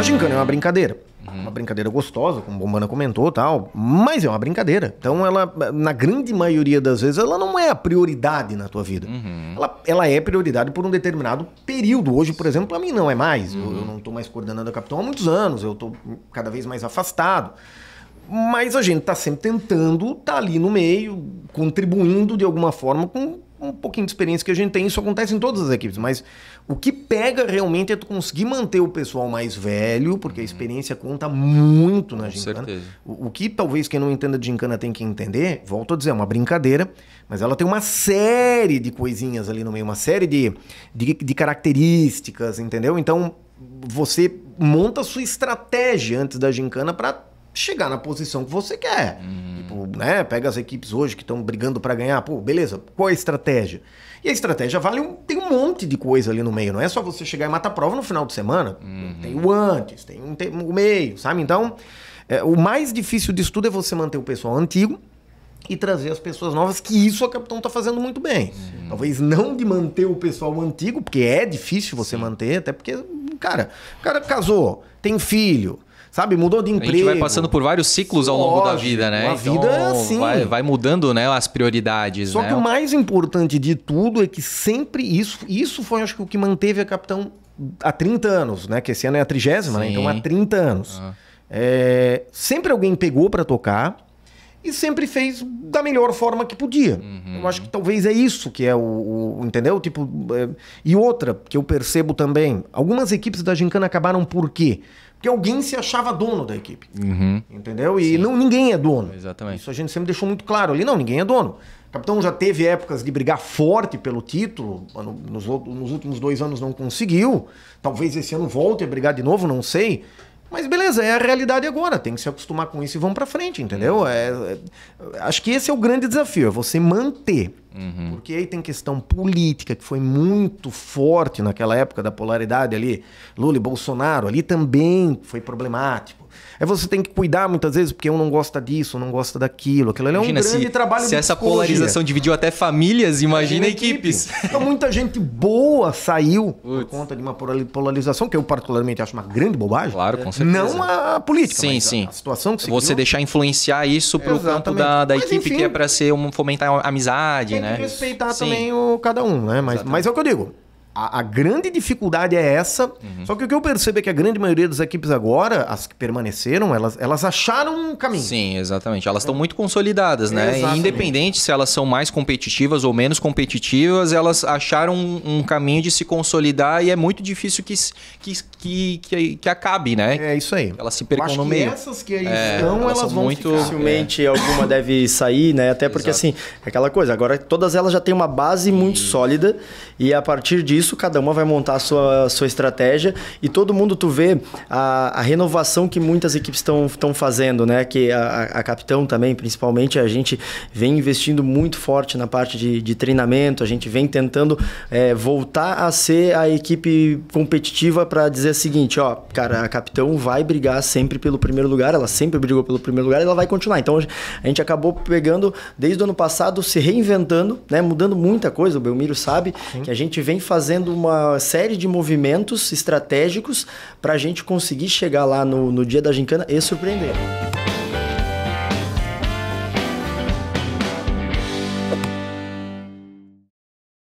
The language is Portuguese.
A tá gincana é uma brincadeira. Uhum. Uma brincadeira gostosa, como o Bombana comentou tal, mas é uma brincadeira. Então, ela, na grande maioria das vezes, ela não é a prioridade na tua vida. Uhum. Ela, ela, é prioridade por um determinado período. Hoje, por exemplo, para mim não é mais. Uhum. Eu, eu, uhum. não estou mais coordenando a Capitão há muitos anos, eu estou cada vez mais afastado. Mas a gente está sempre tentando estar tá ali no meio, contribuindo de alguma forma com um pouquinho de experiência que a gente tem, isso acontece em todas as equipes, mas o que pega realmente é tu conseguir manter o pessoal mais velho, porque a uhum. experiência conta muito na Com gincana. Certeza. O, o que talvez quem não entenda de gincana tem que entender, volto a dizer, é uma brincadeira, mas ela tem uma série de coisinhas ali no meio, uma série de, de, de características, entendeu? Então, você monta a sua estratégia antes da gincana para chegar na posição que você quer. Uhum. Tipo, né? Pega as equipes hoje que estão brigando para ganhar, pô, beleza, qual é a estratégia? E a estratégia vale um, tem um monte de coisa ali no meio, não é só você chegar e matar a prova no final de semana. Uhum. Tem o antes, tem um, tem o meio, sabe? Então, é, o mais difícil disso tudo é você manter o pessoal antigo e trazer as pessoas novas, que isso a Capitão está fazendo muito bem. Uhum. Talvez não de manter o pessoal antigo, porque é difícil você Sim. manter, até porque, cara, o cara casou, tem filho, sabe? Mudou de emprego. A gente vai passando por vários ciclos ao longo da vida, né? A então, vida assim. é Vai, vai, mudando né, as prioridades. Só né? que o mais importante de tudo é que sempre isso, isso foi acho que o que manteve a Capitão há 30 anos, né? Que esse ano é a trigésima, né? Então há 30 anos. Ah. É, sempre alguém pegou para tocar e sempre fez da melhor forma que podia. Uhum. Eu acho que talvez é isso que é o. o entendeu? Tipo, é... E outra que eu percebo também: algumas equipes da Gincana acabaram por quê? Porque alguém se achava dono da equipe. Uhum. Entendeu? E Sim. não, ninguém é dono. Exatamente. Isso a gente sempre deixou muito claro ali: não, ninguém é dono. O capitão já teve épocas de brigar forte pelo título, nos, nos últimos dois anos não conseguiu. Talvez esse ano volte a brigar de novo, não sei. Mas beleza, é a realidade agora, tem que se acostumar com isso e vamos para frente, entendeu? É, é, acho que esse é o grande desafio, é você manter Uhum. Porque aí tem questão política, que foi muito forte naquela época da polaridade ali. Lula e Bolsonaro ali também foi problemático. Aí é, você tem que cuidar muitas vezes, porque um não gosta disso, um não gosta daquilo. Aquilo ali é um grande se, trabalho Se essa polarização dividiu até famílias, é, imagina, equipes. equipes. Então muita gente boa saiu Uts. por conta de uma polarização, que eu particularmente acho uma grande bobagem. Claro, com certeza. Não a política, sim, sim. a situação que se Você deixar influenciar isso pro Exatamente. campo da, da equipe enfim, que é para ser um, fomentar amizade, né? respeitar Sim. também o cada um, né? Mas, mas é o que eu digo. A, a, grande dificuldade é essa. Uhum. Só que o que eu percebo é que a grande maioria das equipes agora, as que permaneceram, elas, elas acharam um caminho. Sim, exatamente. Elas estão é. muito consolidadas, né? Exatamente. Independente se elas são mais competitivas ou menos competitivas, elas acharam um, um caminho de se consolidar e é muito difícil que, que, que, que, que acabe, né? É isso aí. Elas se percam no meio. essas que aí é, estão, elas, elas vão muito... Ficar. Facilmente é. alguma deve sair, né? Até porque, Exato. assim, é aquela coisa. Agora, todas elas já têm uma base muito sólida e a partir disso cada uma vai montar a sua, sua estratégia e todo mundo, tu vê a, a renovação que muitas equipes estão fazendo, né? Que a, a Capitão também, principalmente, a gente vem investindo muito forte na parte de, de treinamento, a gente vem tentando é, voltar a ser a equipe competitiva para dizer o seguinte, ó, cara, a Capitão vai brigar sempre pelo primeiro lugar, ela sempre brigou pelo primeiro lugar e ela vai continuar. Então, a gente acabou pegando, desde o ano passado, se reinventando, né? Mudando muita coisa, o Belmiro sabe, Sim. que a gente vem fazendo fazendo uma série de movimentos estratégicos para a gente conseguir chegar lá no, no dia da gincana e surpreender.